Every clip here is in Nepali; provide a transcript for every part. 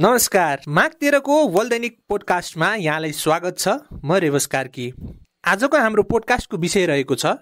नमस्कार माघ तेह्रको वर्ल्ड दैनिक पोडकास्टमा यहाँलाई स्वागत छ म रेवस कार्की आजको हाम्रो पोडकास्टको विषय रहेको छ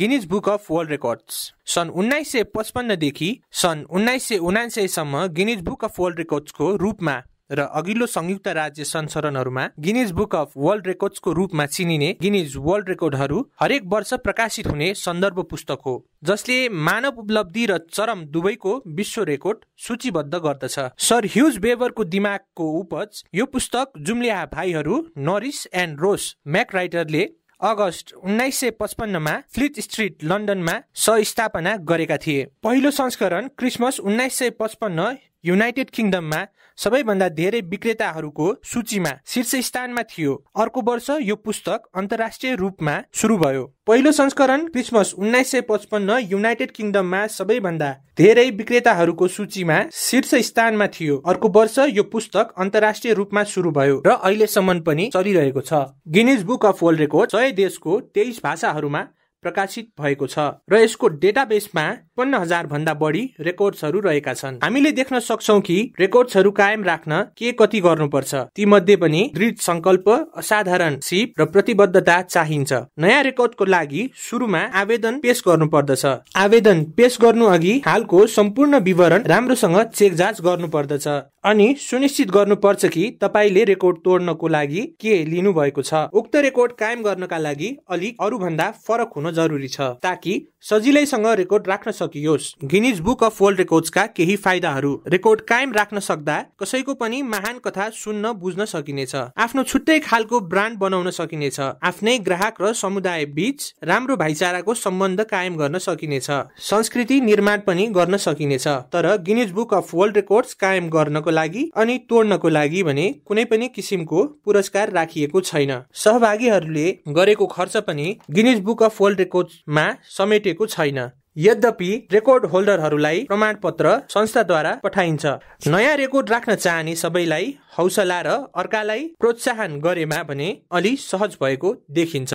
Guinness book of world records सन् उन्नाइस सय पचपन्नदेखि सन् उन्नाइस सय उनान्सयसम्म गिनिज बुक अफ वर्ल्ड रेकर्ड्सको रूपमा र अघिल्लो संयुक्त राज्य संस्करणहरूमा गिनिज बुक अफ वर्ल्ड रेकर्ड्सको रूपमा चिनिने गिनिज वर्ल्ड रेकर्डहरू हरेक वर्ष प्रकाशित हुने सन्दर्भ पुस्तक हो जसले मानव उपलब्धि र चरम दुवैको विश्व रेकर्ड सूचीबद्ध गर्दछ सर ह्युज बेबरको दिमागको उपज यो पुस्तक जुम्लिया भाइहरू नरिस एन्ड रोस म्याक राइटरले अगस्त उन्नाइस सय पचपन्नमा फ्लिट स्ट्रिट लन्डनमा संस्थापना गरेका थिए पहिलो संस्करण क्रिसमस उन्नाइस सय पचपन्न युनाइटेड किङडममा सबैभन्दा धेरै विक्रेताहरूको सूचीमा शीर्ष स्थानमा थियो अर्को वर्ष यो पुस्तक अन्तर्राष्ट्रिय रूपमा सुरु भयो पहिलो संस्करण क्रिसमस उन्नाइस सय पचपन्न युनाइटेड किङडममा सबैभन्दा धेरै विक्रेताहरूको सूचीमा शीर्ष स्थानमा थियो अर्को वर्ष यो पुस्तक अन्तर्राष्ट्रिय रूपमा सुरु भयो र अहिलेसम्म पनि चलिरहेको छ Guinness book of world record सय देशको तेइस भाषाहरूमा प्रकाशित भएको छ र यसको डेटाबेसमा हजार भन्दा बढी रेकर्ड्सहरू रहेका छन् हामीले देख्न सक्छौ कि रेकर्ड्सहरू कायम राख्न के कति गर्नुपर्छ ती मध्ये पनि दृढ संकल्प असाधारण सिप र प्रतिबद्धता चाहिन्छ नयाँ रेकर्डको लागि सुरुमा आवेदन पेश गर्नु पर्दछ आवेदन पेश गर्नु अघि हालको सम्पूर्ण विवरण राम्रोसँग चेक जाँच गर्नु पर्दछ अनि सुनिश्चित गर्नुपर्छ कि तपाईँले रेकर्ड तोड्नको लागि के लिनु भएको छ उक्त रेकर्ड कायम गर्नका लागि अलिक भन्दा फरक हुन जरुरी छ ताकि सजिलैसँग रेकर्ड राख्न सकियोस् गिनिज बुक अफ वर्ल्ड रेकर्ड्सका केही फाइदाहरू रेकर्ड कायम राख्न सक्दा कसैको पनि महान कथा सुन्न बुझ्न सकिनेछ आफ्नो छुट्टै खालको ब्रान्ड बनाउन सकिनेछ आफ्नै ग्राहक र समुदाय बीच राम्रो भाइचाराको सम्बन्ध कायम गर्न सकिनेछ संस्कृति निर्माण पनि गर्न सकिनेछ तर Guinness book of world records कायम गर्नको लागि अनि तोड्नको लागि भने कुनै पनि किसिमको पुरस्कार राखिएको छैन सहभागीहरूले गरेको खर्च पनि गिनिज बुक अफ वर्ल्ड रेकर्डमा समेटेको छैन यद्यपि रेकर्ड होल्डरहरूलाई प्रमाणपत्र संस्थाद्वारा पठाइन्छ नयाँ रेकर्ड राख्न चाहने सबैलाई हौसला र अर्कालाई प्रोत्साहन गरेमा भने अलि सहज भएको देखिन्छ